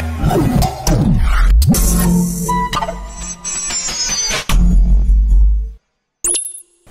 Oh,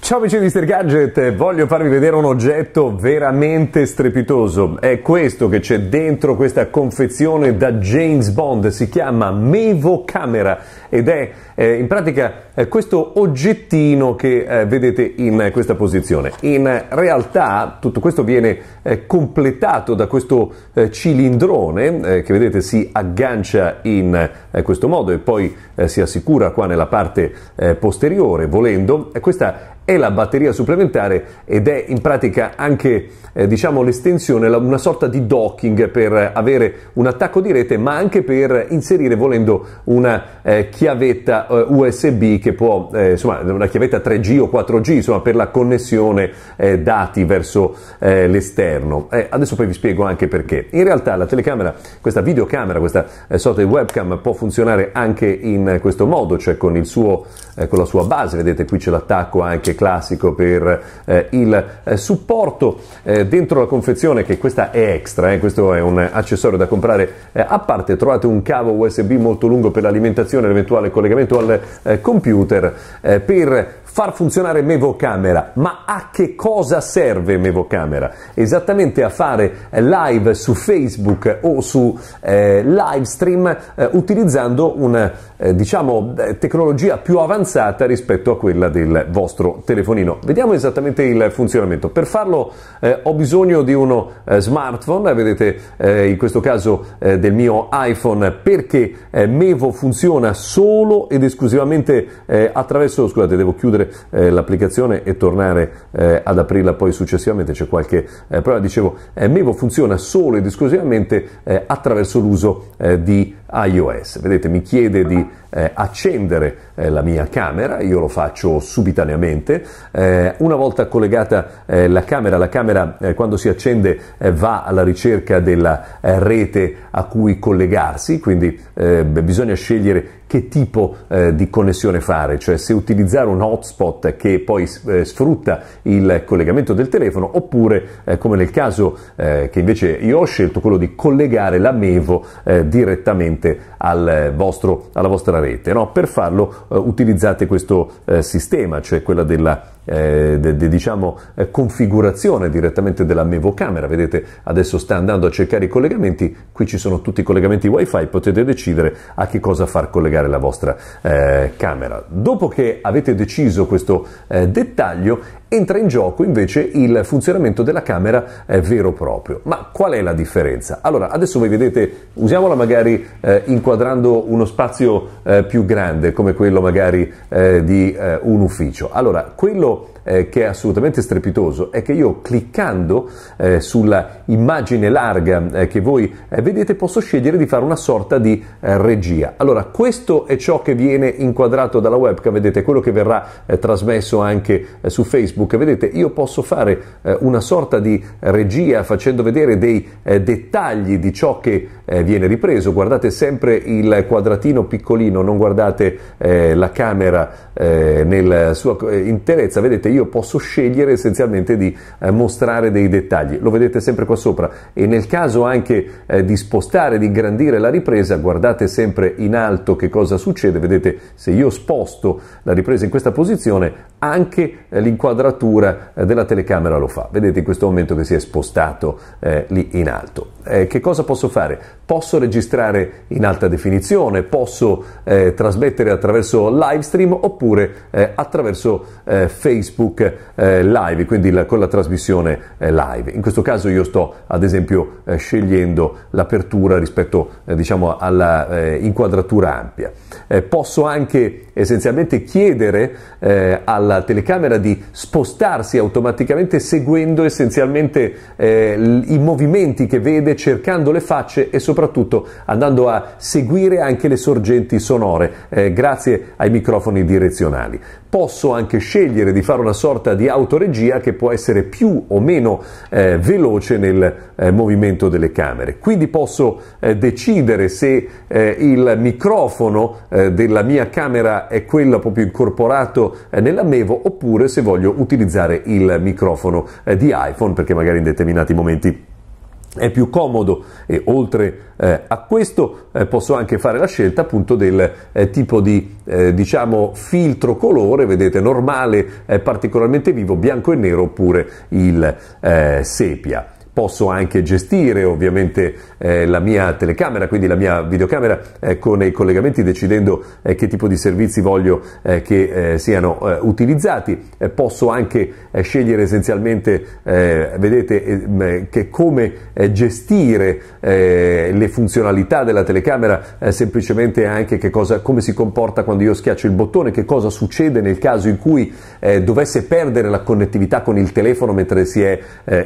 Ciao amici di Mr. Gadget, voglio farvi vedere un oggetto veramente strepitoso. È questo che c'è dentro questa confezione da James Bond, si chiama Mevo Camera ed è eh, in pratica eh, questo oggettino che eh, vedete in questa posizione. In realtà tutto questo viene eh, completato da questo eh, cilindrone eh, che vedete si aggancia in questo modo e poi si assicura qua nella parte posteriore volendo. Questa è la batteria supplementare ed è in pratica anche eh, diciamo l'estensione, una sorta di docking per avere un attacco di rete ma anche per inserire volendo una eh, chiavetta eh, USB che può, eh, insomma una chiavetta 3G o 4G insomma per la connessione eh, dati verso eh, l'esterno. adesso poi vi spiego anche perché. In realtà la telecamera, questa videocamera, questa sorta di webcam può funzionare anche in questo modo, cioè con, suo, con la sua base, vedete qui c'è l'attacco anche classico per eh, il eh, supporto eh, dentro la confezione che questa è extra, eh, questo è un accessorio da comprare eh, a parte, trovate un cavo USB molto lungo per l'alimentazione, e l'eventuale collegamento al computer per far funzionare Mevocamera. Ma a che cosa serve Mevocamera? Esattamente a fare eh, live su Facebook o su eh, live eh, utilizzando una eh, diciamo, eh, tecnologia più avanzata rispetto a quella del vostro telefonino. Vediamo esattamente il funzionamento. Per farlo eh, ho bisogno di uno smartphone, vedete in questo caso del mio iPhone perché Mevo funziona solo ed esclusivamente attraverso, scusate devo chiudere eh, l'applicazione e tornare eh, ad aprirla poi successivamente c'è qualche eh, prova. Dicevo, eh, Mevo funziona solo ed esclusivamente eh, attraverso l'uso eh, di iOS. Vedete, mi chiede di eh, accendere eh, la mia camera, io lo faccio subitaneamente. Eh, una volta collegata la camera, la camera quando si accende va alla ricerca della rete a cui collegarsi, quindi bisogna scegliere che tipo eh, di connessione fare, cioè se utilizzare un hotspot che poi eh, sfrutta il collegamento del telefono oppure eh, come nel caso eh, che invece io ho scelto quello di collegare la Mevo eh, direttamente al eh, vostro, alla vostra rete. No? Per farlo utilizzate questo sistema, cioè quella della eh, de, de, diciamo, eh, configurazione direttamente della Mevocamera. Vedete, adesso sta andando a cercare i collegamenti, qui ci sono tutti i collegamenti wifi, potete decidere a che cosa far collegare la vostra eh, camera. Dopo che avete deciso questo eh, dettaglio entra in gioco invece il funzionamento della camera vero proprio. Ma qual è la differenza? Allora, adesso voi vedete, usiamola magari eh, inquadrando uno spazio eh, più grande, come quello magari eh, di eh, un ufficio. Allora, quello eh, che è assolutamente strepitoso è che io cliccando eh, sulla immagine larga eh, che voi eh, vedete posso scegliere di fare una sorta di eh, regia. Allora questo è ciò che viene inquadrato dalla webcam, vedete quello che verrà eh, trasmesso anche su Facebook, vedete io posso fare una sorta di regia facendo vedere dei dettagli di ciò che eh, viene ripreso, guardate sempre il quadratino piccolino, non guardate eh, la camera eh, nella sua eh, interezza, vedete io posso scegliere essenzialmente di eh, mostrare dei dettagli, lo vedete sempre qua sopra e nel caso anche eh, di spostare, di ingrandire la ripresa, guardate sempre in alto che cosa succede, vedete se io sposto la ripresa in questa posizione anche l'inquadratura della telecamera lo fa, vedete in questo momento che si è spostato lì in alto eh, che cosa posso fare? Posso registrare in alta definizione, posso eh, trasmettere attraverso live stream oppure eh, attraverso eh, Facebook eh, Live, quindi la, con la trasmissione eh, live. In questo caso io sto ad esempio scegliendo l'apertura rispetto diciamo alla inquadratura ampia. posso anche essenzialmente chiedere alla telecamera di spostarsi automaticamente seguendo essenzialmente i movimenti che vede cercando le facce e soprattutto andando a seguire anche le sorgenti sonore eh, grazie ai microfoni direzionali. Posso anche scegliere di fare una sorta di autoregia che può essere più o meno eh, veloce nel eh, movimento delle camere. Quindi posso eh, decidere se eh, il microfono eh, della mia camera è quello proprio incorporato nella Mevo oppure se voglio utilizzare il microfono di iPhone perché magari in determinati momenti è più comodo e oltre eh, a questo eh, posso anche fare la scelta appunto del eh, tipo di eh, diciamo filtro colore, vedete normale, eh, particolarmente vivo, bianco e nero oppure il eh, sepia posso anche gestire ovviamente eh, la mia telecamera, quindi la mia videocamera eh, con i collegamenti decidendo eh, che tipo di servizi voglio eh, che eh, siano eh, utilizzati, posso anche scegliere essenzialmente, vedete, che come gestire le funzionalità della telecamera, semplicemente anche cosa, come si comporta quando io schiaccio il bottone, che cosa succede nel caso in cui dovesse perdere la connettività con il telefono mentre si è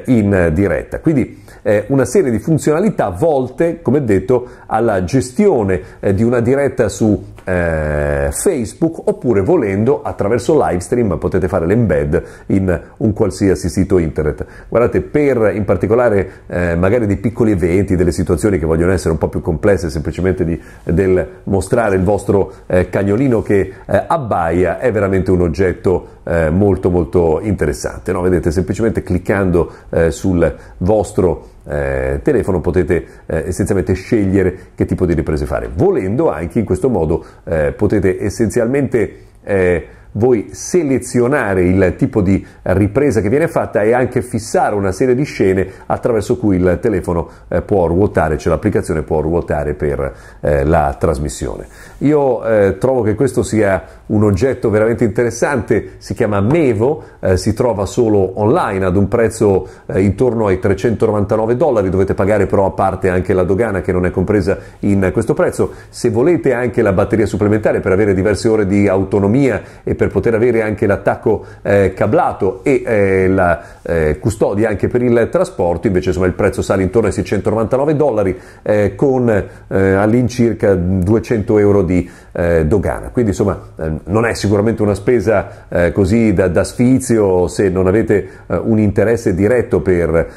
in diretta. Quindi eh, una serie di funzionalità volte, come detto, alla gestione eh, di una diretta su eh, Facebook oppure volendo attraverso live stream potete fare l'embed in un qualsiasi sito internet. Guardate, per in particolare eh, magari dei piccoli eventi, delle situazioni che vogliono essere un po' più complesse, semplicemente di, del mostrare il vostro eh, cagnolino che eh, abbaia, è veramente un oggetto eh, molto molto interessante. No? Vedete, semplicemente cliccando eh, sul vostro eh, telefono potete eh, essenzialmente scegliere che tipo di riprese fare. Volendo anche in questo modo eh, potete essenzialmente eh, voi selezionare il tipo di ripresa che viene fatta e anche fissare una serie di scene attraverso cui il telefono eh, può ruotare, cioè l'applicazione può ruotare per eh, la trasmissione. Io eh, trovo che questo sia un oggetto veramente interessante, si chiama Mevo, eh, si trova solo online ad un prezzo eh, intorno ai 399 dollari, dovete pagare però a parte anche la dogana che non è compresa in questo prezzo. Se volete anche la batteria supplementare per avere diverse ore di autonomia e per poter avere anche l'attacco eh, cablato e eh, la eh, custodia anche per il trasporto, invece insomma, il prezzo sale intorno ai 699 dollari eh, con eh, all'incirca 200 euro di eh, dogana. Quindi insomma ehm, non è sicuramente una spesa così da, da, sfizio se non avete un interesse diretto per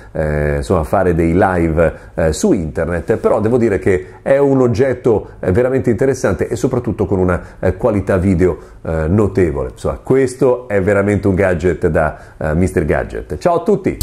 insomma, fare dei live su internet, però devo dire che è un oggetto veramente interessante e soprattutto con una qualità video notevole notevole. Insomma, questo è veramente un gadget da uh, eh, Mr. Gadget. Ciao a tutti!